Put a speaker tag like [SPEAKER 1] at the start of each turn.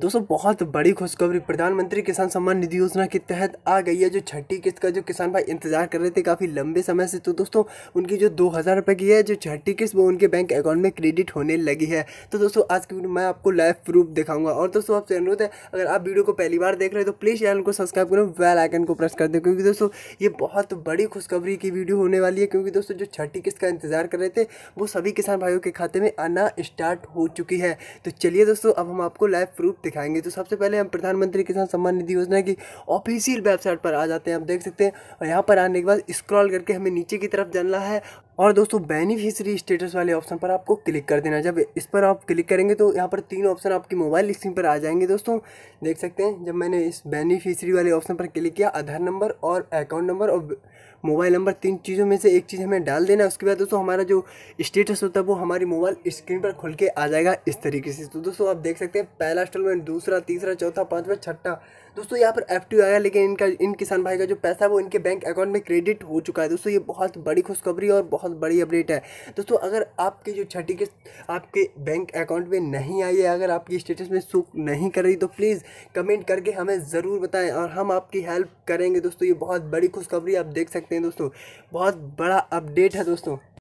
[SPEAKER 1] दोस्तों बहुत बड़ी खुशखबरी प्रधानमंत्री किसान सम्मान निधि योजना के तहत आ गई है जो छठी किस्त का जो किसान भाई इंतजार कर रहे थे काफ़ी लंबे समय से तो दोस्तों उनकी जो दो हज़ार रुपये की है जो छठी किस्त वो उनके बैंक अकाउंट में क्रेडिट होने लगी है तो दोस्तों आज की मैं आपको लाइव प्रूफ दिखाऊंगा और दोस्तों आपसे अनुरोध है अगर आप वीडियो को पहली बार देख रहे हैं तो प्लीज़ चैनल को सब्सक्राइब करो वेल आइकन को प्रेस कर दें क्योंकि दोस्तों ये बहुत बड़ी खुशखबरी की वीडियो होने वाली है क्योंकि दोस्तों जो छठी किस्त का इंतजार कर रहे थे वो सभी किसान भाइयों के खाते में आना स्टार्ट हो चुकी है तो चलिए दोस्तों अब हम आपको लाइव प्रूफ दिखाएंगे तो सबसे पहले हम प्रधानमंत्री किसान सम्मान निधि योजना की ऑफिशियल वेबसाइट पर आ जाते हैं आप देख सकते हैं और यहाँ पर आने के बाद स्क्रॉल करके हमें नीचे की तरफ जानना है और दोस्तों बेनिफिशियरी स्टेटस वाले ऑप्शन पर आपको क्लिक कर देना जब इस पर आप क्लिक करेंगे तो यहाँ पर तीन ऑप्शन आपकी मोबाइल स्क्रीन पर आ जाएंगे दोस्तों देख सकते हैं जब मैंने इस बेनिफिशियरी वाले ऑप्शन पर क्लिक किया आधार नंबर और अकाउंट नंबर और मोबाइल नंबर तीन चीज़ों में से एक चीज़ हमें डाल देना है उसके बाद दोस्तों हमारा जो स्टेटस होता है वो हमारी मोबाइल स्क्रीन पर खुल के आ जाएगा इस तरीके से तो दोस्तों आप देख सकते हैं पहला इंस्टॉलमेंट दूसरा तीसरा चौथा पाँचवा छठा दोस्तों यहाँ पर एफ आया लेकिन इनका इन किसान भाई का जो पैसा है वो इनके बैंक अकाउंट में क्रेडिट हो चुका है दोस्तों ये बहुत बड़ी खुशखबरी और बहुत बड़ी अपडेट है दोस्तों अगर आपकी जो छठी किस्त आपके बैंक अकाउंट में नहीं आई है अगर आपकी स्टेटस में शो नहीं कर रही तो प्लीज़ कमेंट करके हमें ज़रूर बताएं और हम आपकी हेल्प करेंगे दोस्तों ये बहुत बड़ी खुशखबरी आप देख सकते हैं सकते हैं दोस्तों बहुत बड़ा अपडेट है दोस्तों